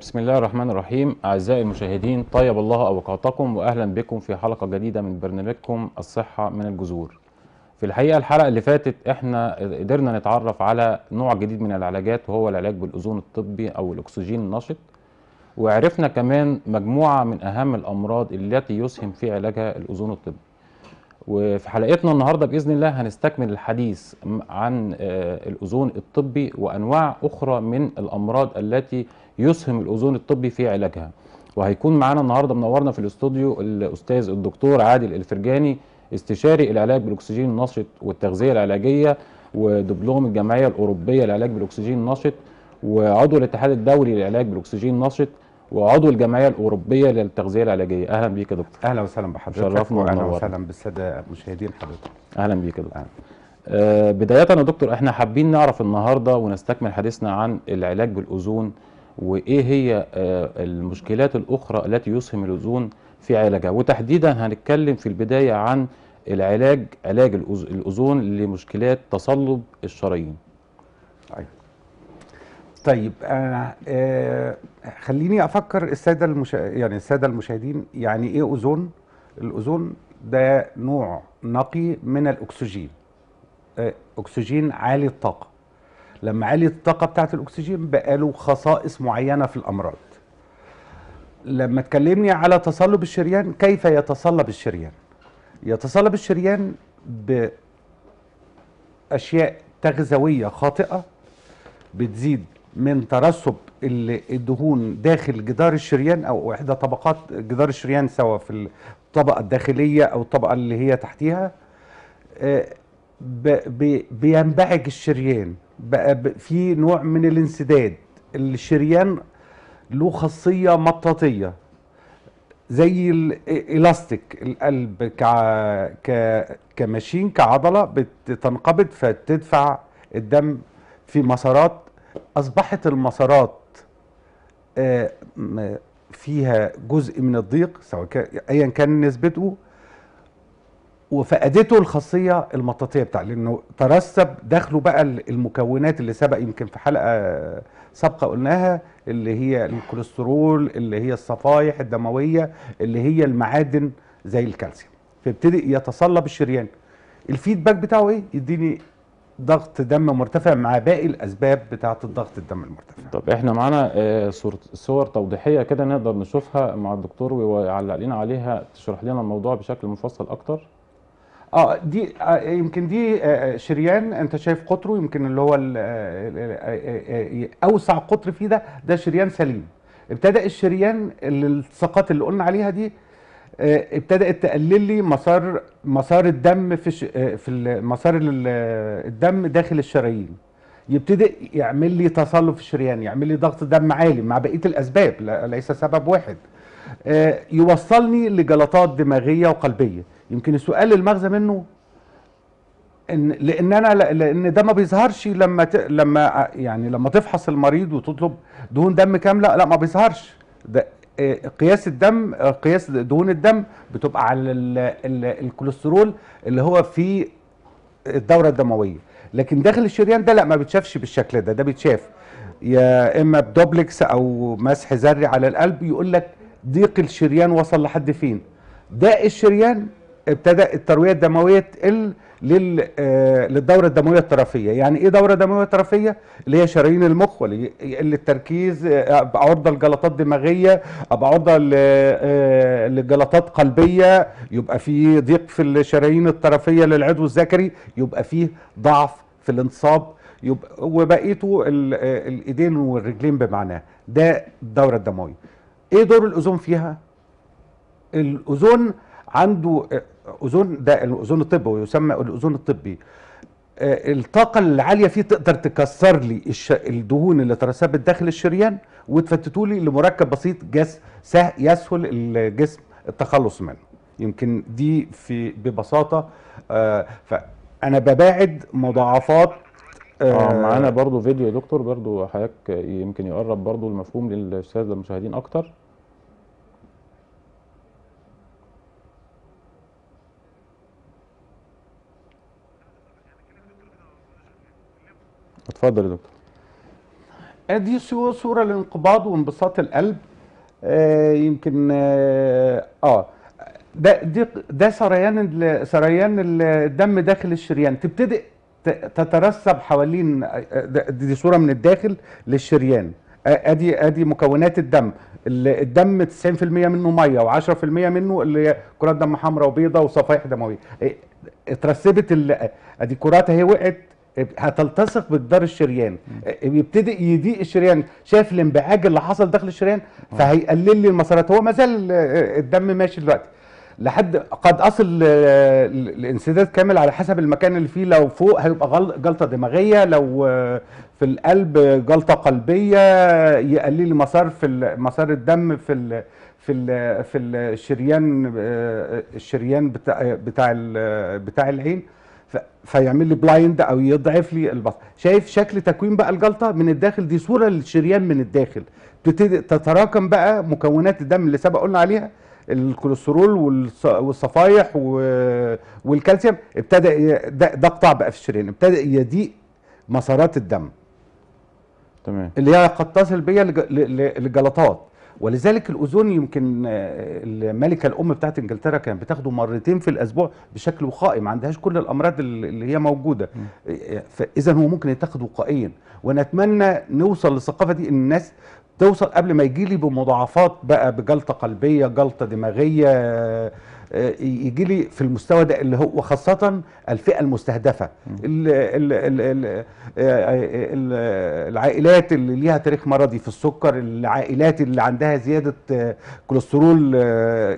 بسم الله الرحمن الرحيم أعزائي المشاهدين طيب الله أوقاتكم وأهلا بكم في حلقة جديدة من برنامجكم الصحة من الجذور في الحقيقة الحلقة اللي فاتت احنا قدرنا نتعرف على نوع جديد من العلاجات وهو العلاج بالأزون الطبي أو الأكسجين النشط وعرفنا كمان مجموعة من أهم الأمراض التي يسهم في علاجها الأزون الطبي وفي حلقتنا النهاردة بإذن الله هنستكمل الحديث عن آه، الأزون الطبي وأنواع أخرى من الأمراض التي يسهم الاوزون الطبي في علاجها وهيكون معانا النهارده منورنا في الاستوديو الاستاذ الدكتور عادل الفرجاني استشاري العلاج بالاكسجين النشط والتغذيه العلاجيه ودبلوم الجمعيه الاوروبيه للعلاج بالاكسجين النشط وعضو الاتحاد الدولي للعلاج بالاكسجين النشط وعضو الجمعيه الاوروبيه للتغذيه العلاجيه اهلا بيك يا دكتور اهلا وسهلا بحضرتك شرفنا اهلا وسهلا بالساده مشاهدين حضرتك اهلا بيك يا دكتور آه بدايه يا دكتور احنا حابين نعرف النهارده ونستكمل حديثنا عن العلاج بالاوزون وايه هي آه، المشكلات الاخرى التي يسهم الاوزون في علاجها وتحديدا هنتكلم في البدايه عن العلاج علاج الاوزون لمشكلات تصلب الشرايين أيوة. طيب آه آه خليني افكر الساده المشا... يعني الساده المشاهدين يعني ايه اوزون الاوزون ده نوع نقي من الاكسجين آه اكسجين عالي الطاقه لما عالي الطاقه بتاعه الاكسجين بقى له خصائص معينه في الامراض لما تكلمني على تصلب الشريان كيف يتصلب الشريان يتصلب الشريان باشياء تغذويه خاطئه بتزيد من ترسب الدهون داخل جدار الشريان او احدى طبقات جدار الشريان سواء في الطبقه الداخليه او الطبقه اللي هي تحتيها آه، بينبعج الشريان بقى في نوع من الانسداد الشريان له خاصيه مطاطيه زي الالاستيك القلب كـ كـ كماشين كعضله بتنقبض فتدفع الدم في مسارات اصبحت المسارات آه، فيها جزء من الضيق سواء ايا كان نسبته وفقدته الخاصيه المطاطيه بتاعته لانه ترسب داخله بقى المكونات اللي سبق يمكن في حلقه سابقه قلناها اللي هي الكوليسترول اللي هي الصفائح الدمويه اللي هي المعادن زي الكالسيوم فيبتدي يتصلب الشريان الفيدباك بتاعه ايه يديني ضغط دم مرتفع مع باقي الاسباب بتاعه الضغط الدم المرتفع طب احنا معانا آه، صور توضيحيه كده نقدر نشوفها مع الدكتور ويعلق لنا عليها تشرح لنا الموضوع بشكل مفصل اكتر اه دي آه، يمكن دي آه، آه، شريان انت شايف قطره يمكن اللي هو اوسع قطر فيه ده ده شريان سليم ابتدا الشريان الالتصاقات اللي قلنا عليها دي ابتدات تقلل لي مسار مسار الدم في في مسار الدم داخل الشرايين يبتدي يعمل لي تصلب في الشريان يعمل لي ضغط دم عالي مع بقيه الاسباب ليس سبب واحد يوصلني لجلطات دماغيه وقلبيه يمكن السؤال المغزى منه ان لان انا لان ده ما بيظهرش لما ت... لما يعني لما تفحص المريض وتطلب دهون دم كامله لا ما بيظهرش ده آه، قياس الدم آه، قياس دهون الدم بتبقى على ال... ال... الكوليسترول اللي هو في الدوره الدمويه لكن داخل الشريان ده لا ما بيتشافش بالشكل ده ده بيتشاف يا اما بدوبلكس او مسح ذري على القلب يقول لك ضيق الشريان وصل لحد فين ده الشريان ابتدى الترويه الدمويه تقل آه، للدوره الدمويه الطرفيه يعني ايه دوره دمويه طرفيه اللي هي شرايين المخ واللي يقل التركيز ابقى آه، عرضه لجلطات دماغيه ابقى عرضه آه، لجلطات قلبيه يبقى في ضيق في الشرايين الطرفيه للعضو الذكري يبقى فيه ضعف في الانصاب يبقى وبقيته الايدين والرجلين بمعناه ده الدوره الدمويه ايه دور الاذون فيها الاذون عنده اذون ده الاذون الطبي ويسمى الاذون الطبي آه، الطاقه العاليه فيه تقدر تكسر لي الدهون اللي ترسبت داخل الشريان وتفتته لي لمركب بسيط جس يسهل الجسم التخلص منه يمكن دي في ببساطه آه، فانا بباعد مضاعفات آه،, اه معانا برضو فيديو يا دكتور برضو حضرتك يمكن يقرب برضو المفهوم للساده المشاهدين اكتر اتفضل يا دكتور ادي صوره الانقباض وانبساط القلب آه يمكن اه, آه ده دي ده سريان سريان الدم داخل الشريان تبتدئ تترسب حوالين آه، دي صوره من الداخل للشريان آه، ادي ادي مكونات الدم الدم 90% منه ميه و10% منه اللي هي كرات دم حمراء وبيضاء وصفائح دمويه إيه، اترسبت آه، ادي كرات اهي وقعت هتلتصق بجدار الشريان يبتدي يضيق الشريان شاف الانبعاج اللي حصل داخل الشريان فهيقلل لي المسارات هو ما زال الدم ماشي دلوقتي لحد قد اصل الانسداد كامل على حسب المكان اللي فيه لو فوق هيبقى جلطه دماغيه لو في القلب جلطه قلبيه يقلل مسار في مسار الدم في الـ في الـ في الشريان الشريان بتاع بتاع, بتاع العين فيعمل لي بلايند او يضعف لي البصر شايف شكل تكوين بقى الجلطه من الداخل دي صوره للشريان من الداخل تبتدي تتراكم بقى مكونات الدم اللي سبق قلنا عليها الكوليسترول والصفايح والكالسيوم ابتدى ده, ده بقى في الشريان ابتدى يضيق مسارات الدم تمام اللي هي قد تصل بيا لجلطات ولذلك الاوزون يمكن آه، الملكه الام بتاعت انجلترا كانت بتاخده مرتين في الاسبوع بشكل وقائي ما عندهاش كل الامراض اللي هي موجوده آه، فاذا هو ممكن يتاخد وقائيا ونتمنى نوصل للثقافه دي ان الناس توصل قبل ما يجي لي بمضاعفات بقى بجلطه قلبيه جلطه دماغيه آه، آه، يجي لي في المستوى ده اللي هو وخاصه الفئه المستهدفه آه، العائلات اللي ليها تاريخ مرضي في السكر العائلات اللي عندها زياده كوليسترول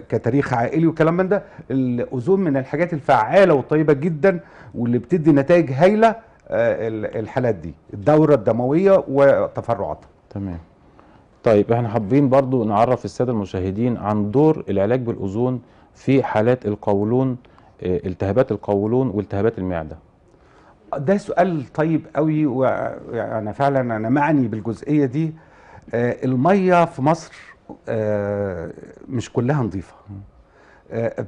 كتاريخ عائلي وكلام من ده الاوزون من الحاجات الفعاله والطيبه جدا واللي بتدي نتائج هايله الحالات دي الدوره الدمويه وتفرعاتها تمام طيب احنا حابين برضو نعرف الساده المشاهدين عن دور العلاج بالاوزون في حالات القولون آه، التهابات القولون والتهابات المعده ده سؤال طيب قوي وانا يعني فعلا انا معني بالجزئيه دي آه، الميه في مصر آه، مش كلها نظيفه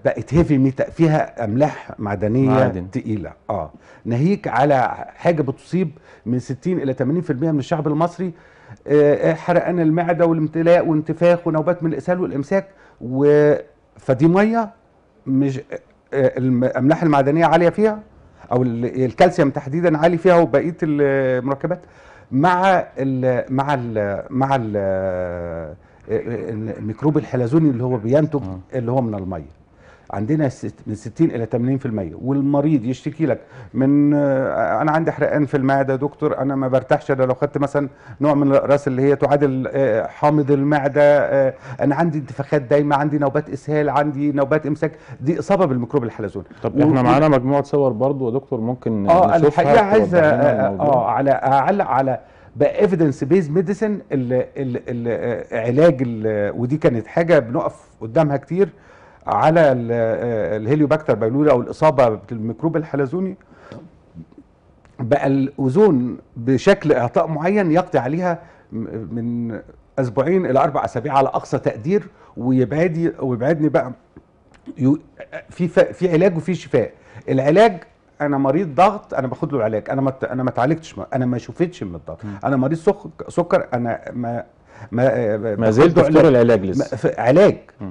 بقت هيفي فيها املاح معدنيه معدن. تقيله اه ناهيك على حاجه بتصيب من 60 الى 80% من الشعب المصري حرقان المعده والامتلاء وانتفاخ ونوبات من الاسهال والامساك و فدي ميه مش الاملاح المعدنيه عاليه فيها او الكالسيوم تحديدا عالي فيها وبقيه المركبات مع الـ مع الـ مع الـ الميكروب الحلزوني اللي هو بينتج آه. اللي هو من الميه عندنا من 60 الى 80% والمريض يشتكي لك من آه، انا عندي حرقان في المعده دكتور انا ما برتاحش ده لو خدت مثلا نوع من الاقراص اللي هي تعادل آه، حامض المعده آه، انا عندي انتفاخات دايمه عندي نوبات اسهال عندي نوبات امساك دي اصابه بالميكروب الحلزون طب و... احنا معانا مجموعه صور برضو يا دكتور ممكن اه الحقيقه عايز اه على اعلق على بقى ايفيدنس بيز ميديسن العلاج ودي كانت حاجه بنقف قدامها كتير على الهيليوباكتر بايلوري او الاصابه بالميكروب الحلزوني بقى الاوزون بشكل اعطاء معين يقضي عليها من اسبوعين الى اربع اسابيع على اقصى تقدير ويبعدي ويبعدني بقى في في علاج وفي شفاء العلاج انا مريض ضغط انا باخد له علاج انا ما انا ما اتعالجتش انا ما شفتش من الضغط انا مريض سكر انا ما ما ما زلت في العلاج لسه علاج م.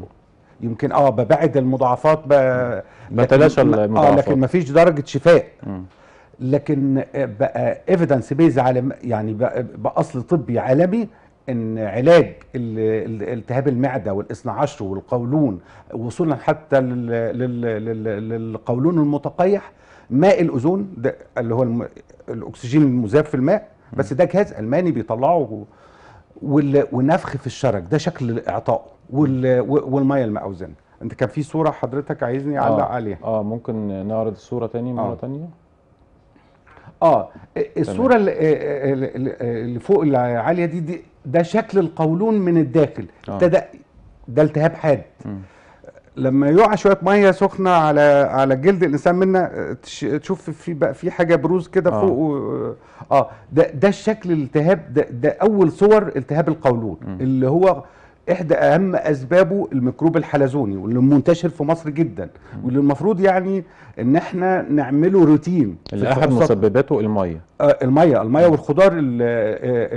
يمكن اه ببعد المضاعفات بتلاشى المضاعفات اه لكن ما فيش درجه شفاء م. لكن بقى ايفيدنس بيز عالم يعني باصل طبي عالمي ان علاج التهاب المعده والاثنى عشر والقولون وصولا حتى للقولون المتقيح ماء الاوزون ده اللي هو الاكسجين المذاب في الماء بس ده جهاز الماني بيطلعه ونفخ في الشرج ده شكل اعطائه والميه المأوزنه انت كان في صوره حضرتك عايزني اعلق آه عليها اه ممكن نعرض الصوره تاني مره آه تانيه اه الصوره اللي, اللي فوق العاليه دي, دي ده شكل القولون من الداخل ابتدى آه ده التهاب حاد م. لما يقع شويه ميه سخنه على على جلد الانسان منا تشوف في بقى في حاجه بروز كده آه. فوق و... اه ده ده الشكل الالتهاب ده, ده اول صور التهاب القولون م. اللي هو احدى اهم اسبابه الميكروب الحلزوني واللي منتشر في مصر جدا واللي المفروض يعني ان احنا نعمله روتين اللي احد مسبباته الميه آه الميه الميه والخضار اللي, آه،,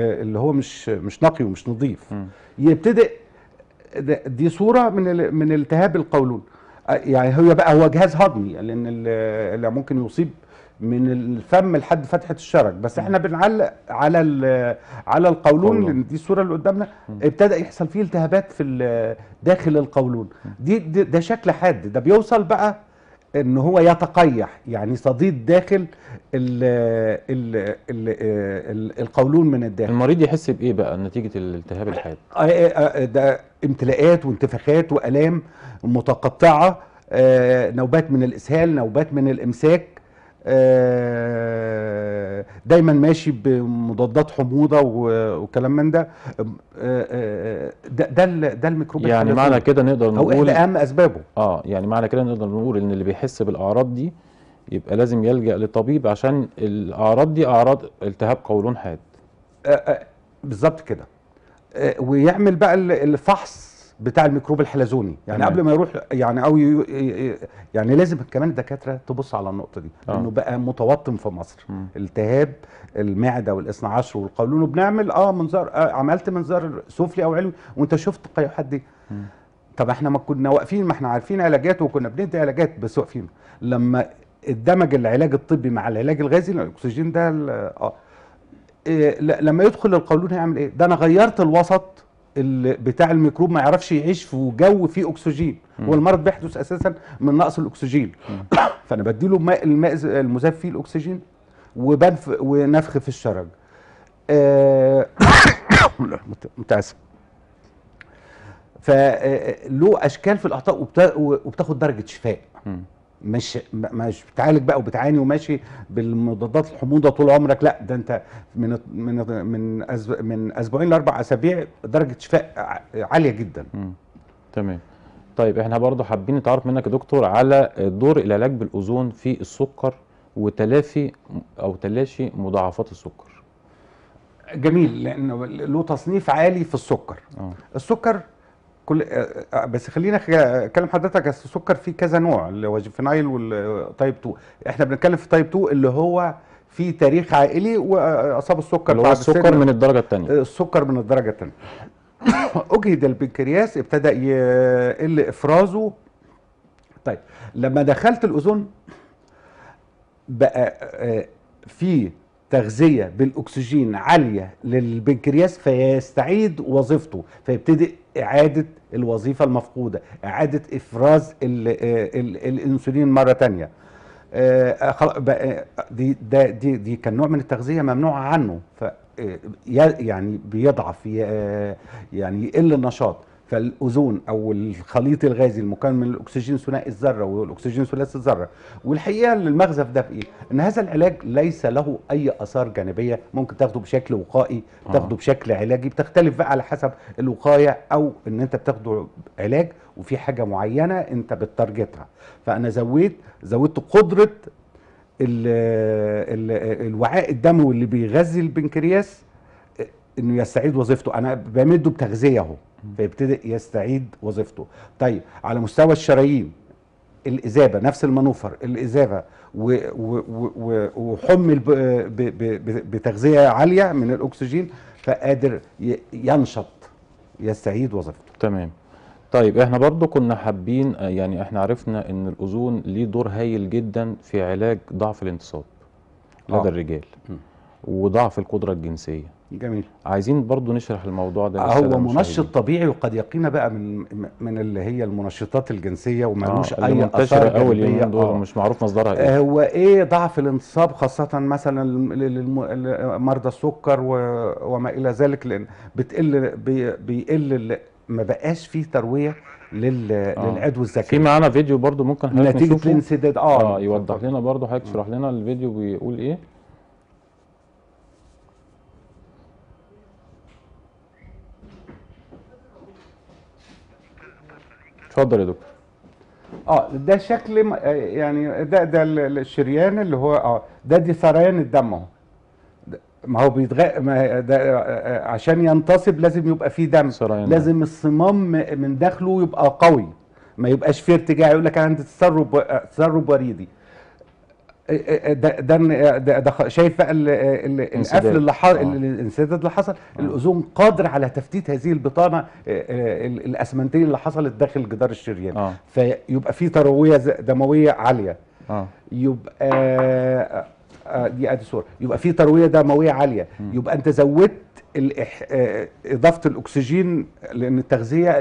آه اللي هو مش مش نقي ومش نظيف يبتدئ دي صوره من من التهاب القولون يعني هو بقى هو جهاز هضمي لان اللي ممكن يصيب من الفم لحد فتحه الشرج بس احنا بنعلق على على القولون لان دي الصوره اللي قدامنا ابتدى يحصل فيه التهابات في داخل القولون دي ده شكل حاد ده بيوصل بقى ان هو يتقيح يعني صديد داخل الـ الـ الـ الـ القولون من الداخل المريض يحس بايه بقى نتيجه الالتهاب الحاد آه، آه، آه، ده امتلاءات وانتفاخات والام متقطعه نوبات من الاسهال نوبات من الامساك آه، دايما ماشي بمضادات حموضه وكلام من ده آه، آه، ده ده الميكروب يعني معنى كده نقدر نقول او اهم اسبابه اه يعني معنى كده نقدر نقول ان اللي بيحس بالاعراض دي يبقى لازم يلجا لطبيب عشان الاعراض دي اعراض التهاب قولون حاد بالظبط كده ويعمل بقى الفحص بتاع الميكروب الحلزوني يعني قبل ما يروح يعني او يعني لازم كمان الدكاتره تبص على النقطه دي آه. انه بقى متوطن في مصر م. التهاب المعده والاثنى عشر والقولون وبنعمل اه منظار آه عملت منظار سفلي او علوي وانت شفت القيحات دي م. طب احنا ما كنا واقفين ما احنا عارفين علاجات وكنا بندي علاجات بس واقفين لما اندمج العلاج الطبي مع العلاج الغازي الاكسجين ده اه إيه لما يدخل القولون هيعمل ايه؟ ده انا غيرت الوسط بتاع الميكروب ما يعرفش يعيش في جو فيه اكسجين هو المرض بيحدث اساسا من نقص الاكسجين فانا بديله ماء الماء المذاب فيه الاكسجين وبنف ونفخ في الشرج آه متاسف فله آه، آه، اشكال في الاعطاء وبتاخد درجه شفاء مش مش بتعالج بقى وبتعاني وماشي بالمضادات الحموضه طول عمرك لا ده انت من من من من اسبوعين لاربع اسابيع درجه شفاء عاليه جدا تمام طيب احنا برضه حابين نتعرف منك يا دكتور على دور العلاج بالاوزون في السكر وتلافي او تلاشي مضاعفات السكر جميل لانه له تصنيف عالي في السكر أوه. السكر كل آه، آه، بس خلينا اكلم حضرتك اصل السكر فيه كذا نوع الوجفينايل والتايب آه، 2 احنا بنتكلم في تايب 2 اللي هو في تاريخ عائلي واصاب السكر اللي هو السكر من الدرجه الثانيه السكر من الدرجه الثانيه اجهد البنكرياس ابتدى يقل افرازه طيب لما دخلت الاذن بقى في تغذيه بالاكسجين عاليه للبنكرياس فيستعيد وظيفته فيبتدي اعاده الوظيفه المفقوده اعاده افراز الـ آه، الـ الانسولين مره ثانيه آه، آه، دي ده دي دي كان نوع من التغذيه ممنوع عنه ف يعني بيضعف يعني يقل النشاط فالاوزون او الخليط الغازي المكون من الاكسجين ثنائي الذره والاكسجين ثلاثي الذره والحقيقه المغزى في ده في ايه ان هذا العلاج ليس له اي اثار جانبيه ممكن تاخده بشكل وقائي آه. تاخده بشكل علاجي بتختلف بقى على حسب الوقايه او ان انت بتاخده علاج وفي حاجه معينه انت بتترجتها فانا زودت زودت قدره الـ ال الوعاء الدموي اللي بيغذي البنكرياس انه يستعيد وظيفته انا بمده بتغذيه اهو فيبتدي يستعيد وظيفته طيب على مستوى الشرايين الاذابه نفس المانوفر الاذابه وحمل بتغذيه عاليه من الاكسجين فقادر ينشط يستعيد وظيفته تمام طيب احنا برضو كنا حابين يعني احنا عرفنا ان الاوزون ليه دور هايل جدا في علاج ضعف الانتصاب لدى آه. الرجال م. وضعف القدره الجنسيه جميل عايزين برضو نشرح الموضوع ده هو منشط طبيعي وقد يقينا بقى من من اللي هي المنشطات الجنسيه ومالوش آه اي اثار اول يوم دول آه مش معروف مصدرها ايه هو ايه ضعف الانتصاب خاصه مثلا لمرضى السكر وما الى ذلك لان بتقل بيقل ما بقاش فيه ترويه لل... آه. للعدوى الذكي في معانا فيديو برضو ممكن نتيجه الانسداد اه اه يوضح لنا برضو حضرتك تشرح لنا الفيديو بيقول ايه اتفضل يا دكتور اه ده شكل آه، يعني ده ده الشريان اللي هو اه ده دي سريان الدم اهو ما هو بيتغ ما ده آه، آه، عشان ينتصب لازم يبقى فيه دم لازم ده. الصمام من داخله يبقى قوي ما يبقاش فيه ارتجاع يقول لك انا عندي تسرب تسرب وريدي إيه، إيه، إيه، ده ده شايف بقى القفل اللي حصل آه. الانسداد اللي حصل آه. الاوزون قادر على تفتيت هذه البطانه الاسمنتيه اللي حصلت داخل جدار الشريان آه. فيبقى في ترويه دمويه عاليه يبقى دي ادي صوره يبقى في ترويه دمويه عاليه يبقى انت زودت اضافه الاكسجين لان التغذيه 90%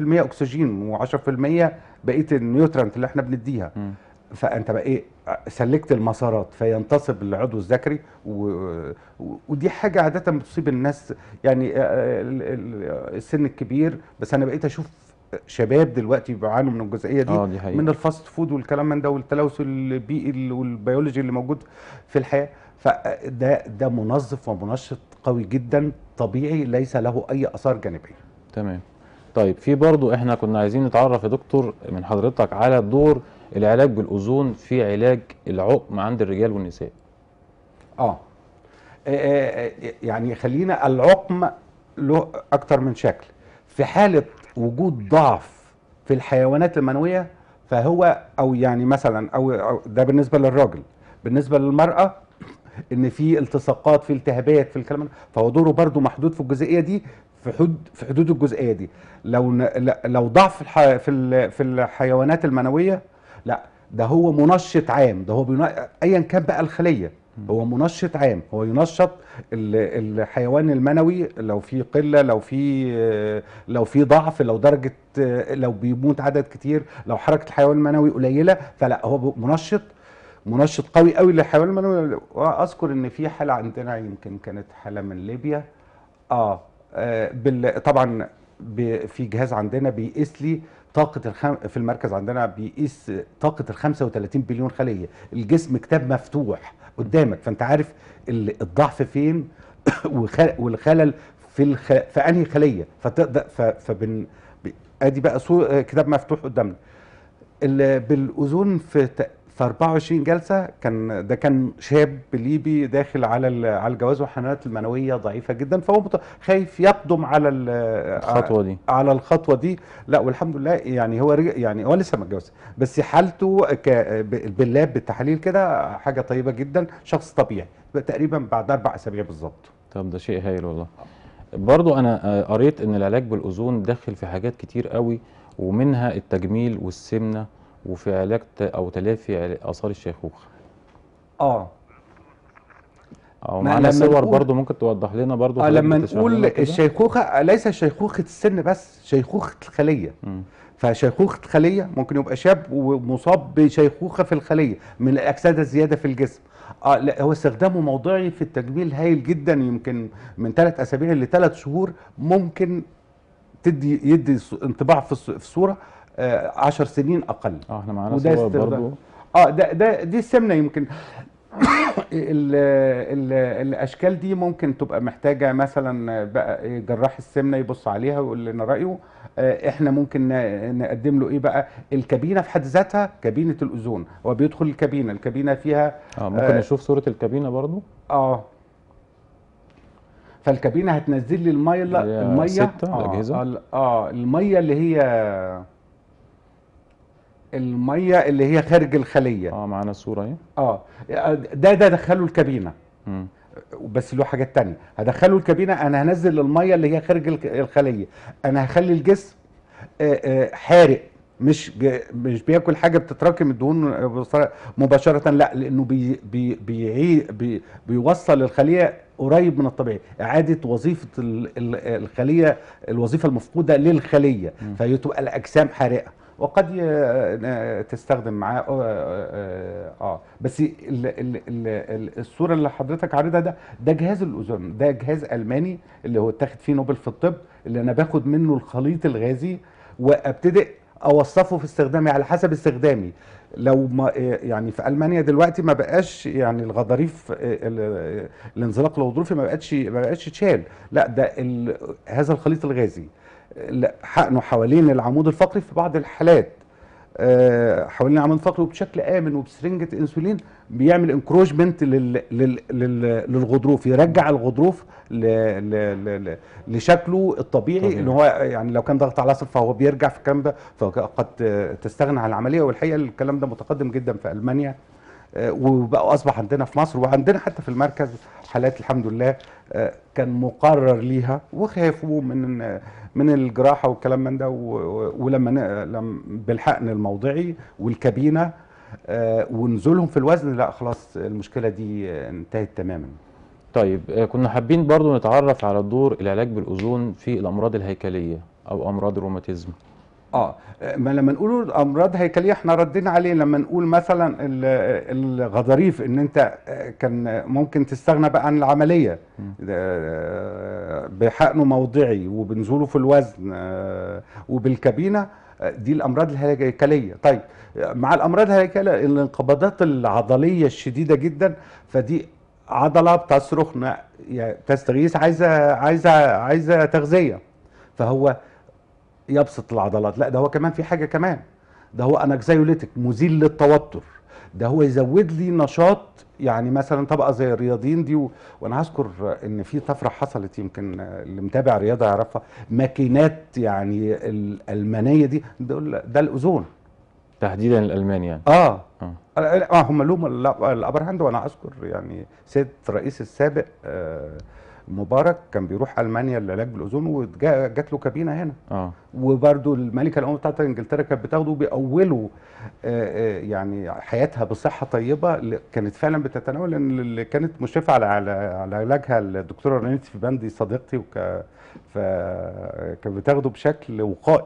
اكسجين و10% بقيه النيوترنت اللي احنا بنديها م. فانت بقى ايه سلكت المسارات فينتصب العضو الذكري و... و... ودي حاجه عاده بتصيب الناس يعني آه، السن الكبير بس انا بقيت اشوف شباب دلوقتي بيعانوا من الجزئيه دي, آه، دي حقيقة. من الفاست فود والكلام من ده والتلوث البيئي والبيولوجي اللي موجود في الحياه فده ده منظف ومنشط قوي جدا طبيعي ليس له اي اثار جانبيه تمام طيب في برضو احنا كنا عايزين نتعرف يا دكتور من حضرتك على دور العلاج بالاوزون في علاج العقم عند الرجال والنساء آه. آه،, آه،, اه يعني خلينا العقم له اكتر من شكل في حاله وجود ضعف في الحيوانات المنويه فهو او يعني مثلا او, ده بالنسبه للراجل بالنسبه للمراه ان في التصاقات في التهابات في الكلام فهو دوره برده محدود في الجزئيه دي في حدود في حدود الجزئيه دي لو لو ضعف في في الحيوانات المنويه لا ده هو منشط عام ده هو بينا... ايا كان بقى الخليه هو منشط عام هو ينشط الحيوان المنوي لو في قله لو في لو في ضعف لو درجه لو بيموت عدد كتير لو حركه الحيوان المنوي قليله فلا هو منشط منشط قوي قوي للحيوان المنوي واذكر ان في حاله عندنا يمكن كانت حاله من ليبيا اه, آه بال... طبعا ب... في جهاز عندنا بيقيس لي طاقه الخم... في المركز عندنا بيقيس طاقه ال 35 بليون خليه الجسم كتاب مفتوح قدامك فانت عارف الضعف فين والخلل في الخ... في انهي خليه فتقدر ف... فبن ادي بقى صور... كتاب مفتوح قدامنا بالاذون في في 24 جلسه كان ده كان شاب ليبي داخل على على الجواز وحناناته المنويه ضعيفه جدا فهو خايف يقدم على الخطوه دي على الخطوه دي لا والحمد لله يعني هو يعني هو لسه ما اتجوزش بس حالته باللاب بالتحاليل كده حاجه طيبه جدا شخص طبيعي تقريبا بعد اربع اسابيع بالظبط طب ده شيء هايل والله برضو انا آه، قريت ان العلاج بالاوزون داخل في حاجات كتير قوي ومنها التجميل والسمنه وفي علاج او تلافي اثار الشيخوخه اه او معنا صور برضو ممكن توضح لنا برضو اه لما نقول الشيخوخه ليس شيخوخه السن بس شيخوخه الخليه م. فشيخوخه خليه ممكن يبقى شاب ومصاب بشيخوخه في الخليه من الاكسده الزياده في الجسم آه لا هو استخدامه موضعي في التجميل هايل جدا يمكن من ثلاث اسابيع لثلاث شهور ممكن تدي يدي انطباع في الصوره 10 آه، سنين اقل اه احنا معانا صور برضه اه ده ده دي السمنه يمكن الـ الـ الاشكال دي ممكن تبقى محتاجه مثلا بقى جراح السمنه يبص عليها ويقول لنا رايه آه، احنا ممكن نقدم له ايه بقى الكابينه في حد ذاتها كابينه الاوزون هو بيدخل الكابينه الكابينه فيها اه ممكن آه نشوف صوره الكابينه برضو اه فالكابينه هتنزل لي الميه الميه ستة آه, الاجهزه اه الميه اللي هي الميه اللي هي خارج الخليه اه معانا صوره اهي اه ده ده دخله الكابينه امم بس له حاجات تانية هدخله الكابينه انا هنزل الميه اللي هي خارج الخليه انا هخلي الجسم آه، آه، حارق مش مش بياكل حاجه بتتراكم الدهون آه، مباشره لا لانه بي بي بي بي بيوصل الخليه قريب من الطبيعي اعاده وظيفه الخليه الوظيفه المفقوده للخليه فيتبقى الاجسام حارقه وقد تستخدم معاه آه،, آه،, اه بس الصوره اللي حضرتك عارضها ده ده جهاز الاوزون ده جهاز الماني اللي هو اتاخد فيه نوبل في الطب اللي انا باخد منه الخليط الغازي وابتدئ اوصفه في استخدامي على حسب استخدامي لو ما آه، يعني في المانيا دلوقتي ما بقاش يعني الغضاريف الانزلاق الغضروفي ما بقتش ما بقتش تشال لا ده هذا الخليط الغازي حقنه حوالين العمود الفقري في بعض الحالات آه، حوالين العمود الفقري وبشكل امن وبسرنجه انسولين بيعمل انكروجمنت للغضروف يرجع الغضروف لشكله الطبيعي طبيعي. ان هو يعني لو كان ضغط على عصب فهو بيرجع في الكلام ده فقد تستغنى عن العمليه والحقيقه الكلام ده متقدم جدا في المانيا آه، وبقى اصبح عندنا في مصر وعندنا حتى في المركز حالات الحمد لله آه، كان مقرر ليها وخافوا من من الجراحه والكلام من ده ولما بالحقن الموضعي والكابينه آه، ونزولهم في الوزن لا خلاص المشكله دي انتهت تماما طيب آه، كنا حابين برضو نتعرف على دور العلاج بالاوزون في الامراض الهيكليه او امراض الروماتيزم اه ما لما نقول امراض هيكليه احنا ردينا عليه لما نقول مثلا الغضاريف ان انت كان ممكن تستغنى بقى عن العمليه بحقنه موضعي وبنزوله في الوزن وبالكابينه دي الامراض الهيكليه طيب مع الامراض الهيكليه الانقباضات العضليه الشديده جدا فدي عضله بتصرخ تستغيث عايزه عايزه عايزه تغذيه فهو يبسط العضلات لا ده هو كمان في حاجه كمان ده هو أنكزيوليتك مزيل للتوتر ده هو يزود لي نشاط يعني مثلا طبقه زي الرياضيين دي و... وانا هذكر ان في طفره حصلت يمكن اللي متابع رياضه يعرفها ماكينات يعني الالمانيه دي ده, الاوزون تحديدا الالماني يعني اه اه, آه هم لهم الابر هاند وانا اذكر يعني سيد رئيس السابق آه مبارك كان بيروح المانيا للعلاج بالاوزون وجات له كابينه هنا اه وبرده الملكه الام بتاعت انجلترا كانت بتاخده وبيأوله آه، آه، يعني حياتها بصحه طيبه كانت فعلا بتتناول لان اللي كانت مشرفه على على علاجها الدكتوره رينيتي في بندي صديقتي وك فكانت بتاخده بشكل وقائي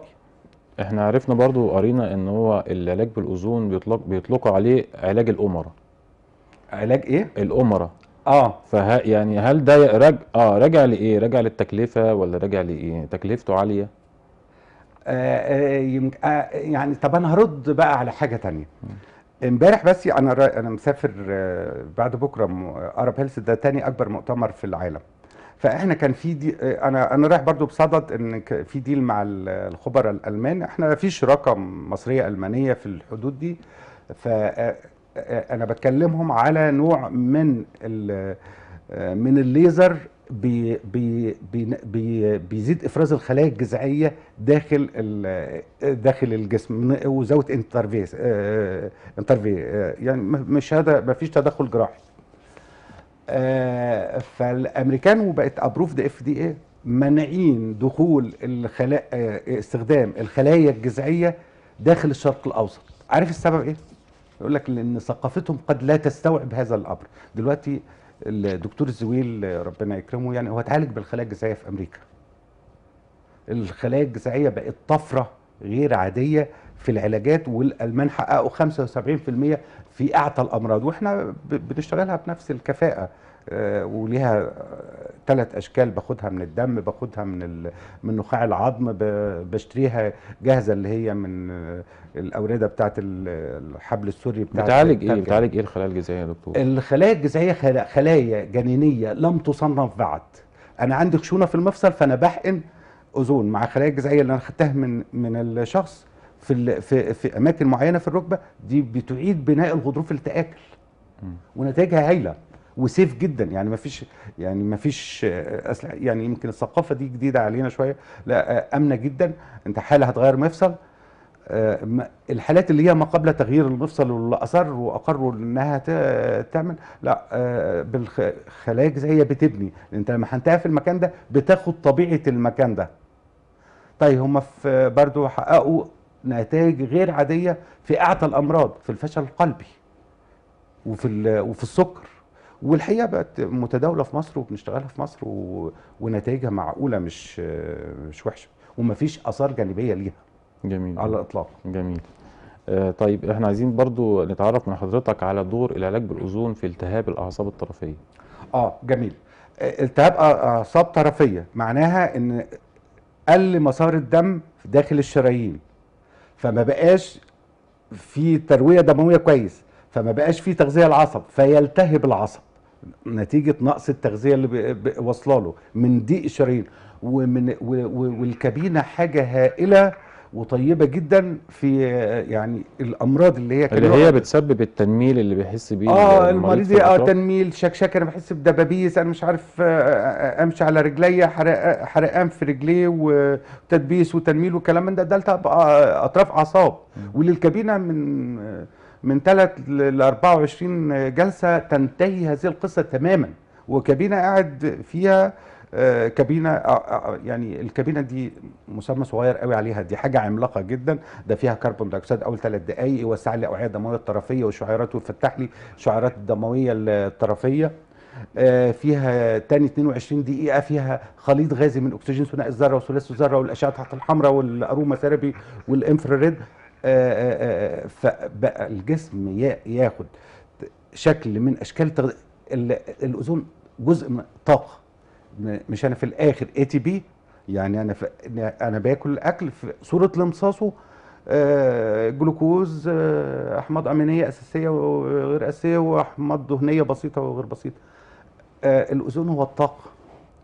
احنا عرفنا برضو قرينا ان هو العلاج بالاوزون بيطلق بيطلقوا عليه علاج الامراء علاج ايه الامراء اه ف يعني هل ده رج... اه راجع لايه؟ راجع للتكلفه ولا راجع لايه؟ تكلفته عاليه؟ آه،, آه يمك... آه يعني طب انا هرد بقى على حاجه تانية امبارح بس انا را... انا مسافر آه بعد بكره ارب هيلث ده تاني اكبر مؤتمر في العالم فاحنا كان في دي آه، انا انا رايح برضو بصدد ان في ديل مع الخبراء الالمان احنا ما فيش رقم مصريه المانيه في الحدود دي ف آه، انا بتكلمهم على نوع من آه، من الليزر بي بي بي بيزيد افراز الخلايا الجذعيه داخل آه، داخل الجسم وزاويه انترفيس آه، انترفي يعني مش هذا ما فيش تدخل جراحي فالامريكان وبقت ابروفد اف دي اي مانعين دخول الخلايا استخدام الخلايا الجذعيه داخل الشرق الاوسط عارف السبب ايه يقول لك لان ثقافتهم قد لا تستوعب هذا الامر دلوقتي الدكتور الزويل ربنا يكرمه يعني هو اتعالج بالخلايا الجذعيه في امريكا الخلايا الجذعيه بقت طفره غير عاديه في العلاجات والالمان حققوا 75% في اعتى الامراض واحنا بنشتغلها بنفس الكفاءه آه، وليها ثلاث اشكال باخدها من الدم باخدها من ال... من نخاع العظم ب... بشتريها جاهزه اللي هي من آه، الاورده بتاعه الحبل السوري بتاع بتعالج ايه بتعالج ايه الخلايا الجذعيه يا دكتور الخلايا الجذعيه خلايا جنينيه لم تصنف بعد انا عندي خشونه في المفصل فانا بحقن اذون مع خلايا الجذعيه اللي انا خدتها من من الشخص في ال... في في اماكن معينه في الركبه دي بتعيد بناء الغضروف اللي تاكل ونتائجها هايله وسيف جدا يعني ما فيش يعني ما فيش اسلحه يعني يمكن الثقافه دي جديده علينا شويه لا امنه جدا انت حاله هتغير مفصل آه، الحالات اللي هي ما قبل تغيير المفصل واللي اصر واقروا انها تعمل لا آه، بالخلايا هي بتبني انت لما هنتهي في المكان ده بتاخد طبيعه المكان ده طيب هم في برضه حققوا نتائج غير عاديه في اعتى الامراض في الفشل القلبي وفي وفي السكر والحقيقه بقت متداوله في مصر وبنشتغلها في مصر و... ونتائجها معقوله مش مش وحشه ومفيش اثار جانبيه ليها جميل على الاطلاق جميل آه، طيب احنا عايزين برضو نتعرف من حضرتك على دور العلاج بالاوزون في التهاب الاعصاب الطرفيه اه جميل آه، التهاب اعصاب طرفيه معناها ان قل مسار الدم داخل الشرايين فما بقاش في ترويه دمويه كويس فما بقاش في تغذيه العصب فيلتهب العصب نتيجه نقص التغذيه اللي واصله له من ضيق الشرايين ومن والكابينه حاجه هائله وطيبه جدا في يعني الامراض اللي هي اللي هي بتسبب التنميل اللي بيحس بيه اه المريض اه تنميل شكشك انا بحس بدبابيس انا مش عارف آه، آه، امشي على رجليا حرقان في رجليه وتدبيس وتنميل والكلام من ده ده آه، اطراف اعصاب وللكابينه من من 3 ل 24 جلسه تنتهي هذه القصه تماما وكابينه قاعد فيها آه، كابينه آه، آه، يعني الكابينه دي مسمى صغير قوي عليها دي حاجه عملاقه جدا ده فيها كربون دايوكسيد اول ثلاث دقائق يوسع لي الاوعيه الدمويه الطرفيه والشعيرات ويفتح لي الشعيرات الدمويه الطرفيه فيها تاني 22 دقيقة فيها خليط غازي من أكسجين ثنائي الذرة وثلاثي الذرة والأشعة تحت الحمراء والأروما ثيرابي والإنفراريد آه، آه، آه، فبقى الجسم ياخد شكل من اشكال تغذية الاوزون جزء من طاقه مش انا في الاخر اي تي بي يعني انا انا باكل الاكل في صوره لمصاصه جلوكوز احماض امينيه اساسيه وغير اساسيه واحماض دهنيه بسيطه وغير بسيطه الاوزون هو الطاقه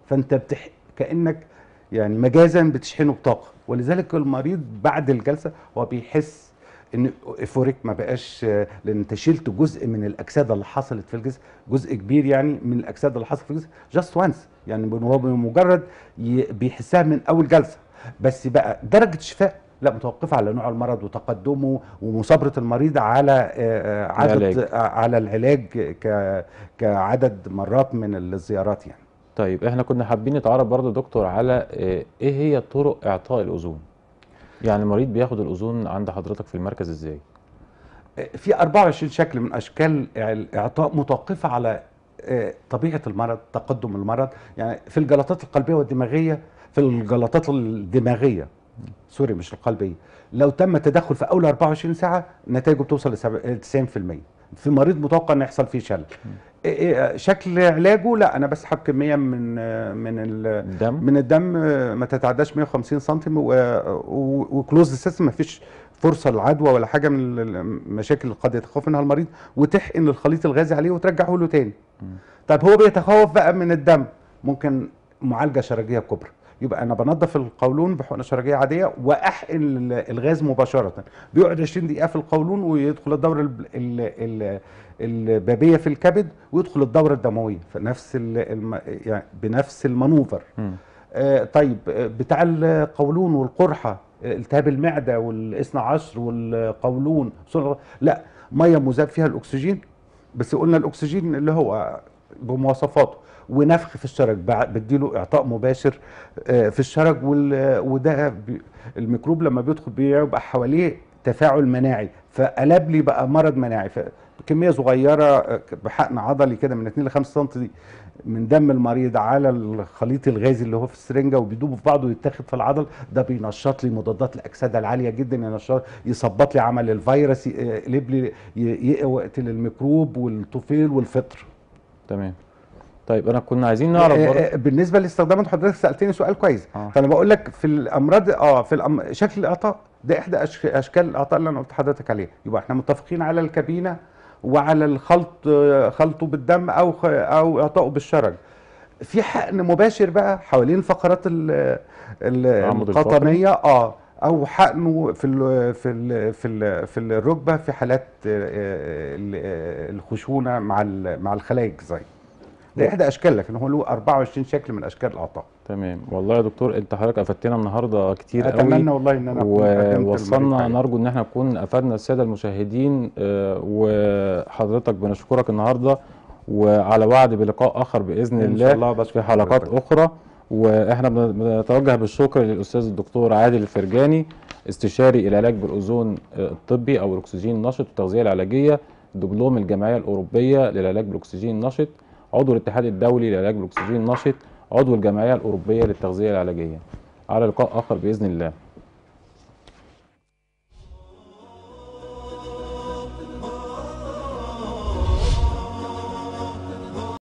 فانت بتح... كانك يعني مجازا بتشحنه بطاقه ولذلك المريض بعد الجلسه هو بيحس ان افوريك ما بقاش لان انت شلت جزء من الاكسده اللي حصلت في الجسم جزء كبير يعني من الاكسده اللي حصلت في الجسم جاست وانس يعني هو بمجرد بيحسها من اول جلسه بس بقى درجه الشفاء لا متوقفه على نوع المرض وتقدمه ومصابره المريض على آه، آه، عدد آه، على العلاج كعدد مرات من الزيارات يعني طيب احنا كنا حابين نتعرف برضه دكتور على آه، ايه هي طرق اعطاء الاذون يعني المريض بياخد الاذون عند حضرتك في المركز ازاي آه، في 24 شكل من اشكال الاعطاء متوقفه على آه، طبيعه المرض تقدم المرض يعني في الجلطات القلبيه والدماغيه في الجلطات الدماغيه سوري مش القلبيه لو تم التدخل في اول 24 ساعه نتائجه بتوصل ل 90% في مريض متوقع ان يحصل فيه شلل إيه، إيه، شكل علاجه لا انا بسحب كميه من من الدم من الدم ما تتعداش 150 سم وكلوز سيستم ما فيش فرصه للعدوى ولا حاجه من المشاكل اللي قد يتخوف منها المريض وتحقن الخليط الغازي عليه وترجعه له تاني. طيب هو بيتخوف بقى من الدم ممكن معالجه شرجيه كبرى. يبقى انا بنظف القولون بحقنه شرجيه عاديه واحقن الغاز مباشره بيقعد 20 دقيقه في القولون ويدخل الدوره البابيه في الكبد ويدخل الدوره الدمويه فنفس يعني بنفس المانوفر آه طيب آه، بتاع القولون والقرحه آه، التهاب المعده والاثنى عشر والقولون لا ميه مذاب فيها الاكسجين بس قلنا الاكسجين اللي هو بمواصفاته ونفخ في الشرج بديله اعطاء مباشر آه، في الشرج وده الميكروب لما بيدخل بيبقى حواليه تفاعل مناعي فقلب لي بقى مرض مناعي فكميه صغيره آه، بحقن عضلي كده من 2 ل 5 سم دي من دم المريض على الخليط الغازي اللي هو في السرنجه وبيدوب في بعضه ويتاخد في العضل ده بينشط لي مضادات الاكسده العاليه جدا ينشط يظبط لي عمل الفيروس يقلب لي يقتل الميكروب والطفيل والفطر تمام طيب انا كنا عايزين نعرف إيه، إيه، برضه إيه، بالنسبه لاستخدامات حضرتك سالتني سؤال كويس آه. فانا بقول لك في الامراض اه في الأم... شكل الاعطاء ده احدى اشكال الاعطاء اللي انا قلت لحضرتك عليها يبقى احنا متفقين على الكابينه وعلى الخلط خلطه بالدم او خ... او اعطائه بالشرج في حقن مباشر بقى حوالين فقرات القطنيه اه او حقنه في الـ في الـ في الـ في الركبه في حالات آه، آه، الخشونه مع مع الخلايا الجذعيه ده احدى اشكال لكن هو له 24 شكل من اشكال الاعطاء تمام والله يا دكتور انت حضرتك افدتنا النهارده كتير أتمنى قوي اتمنى والله ان انا ووصلنا يعني. نرجو ان احنا نكون افدنا الساده المشاهدين آه، وحضرتك بنشكرك النهارده وعلى وعد بلقاء اخر باذن الله ان شاء الله, الله في حلقات اخرى واحنا بنتوجه بالشكر للاستاذ الدكتور عادل الفرجاني استشاري العلاج بالاوزون آه، الطبي او الاكسجين النشط والتغذيه العلاجيه دبلوم الجمعيه الاوروبيه للعلاج بالاكسجين النشط عضو الاتحاد الدولي للعلاج بالاكسجين النشط عضو الجمعيه الاوروبيه للتغذيه العلاجيه على لقاء اخر باذن الله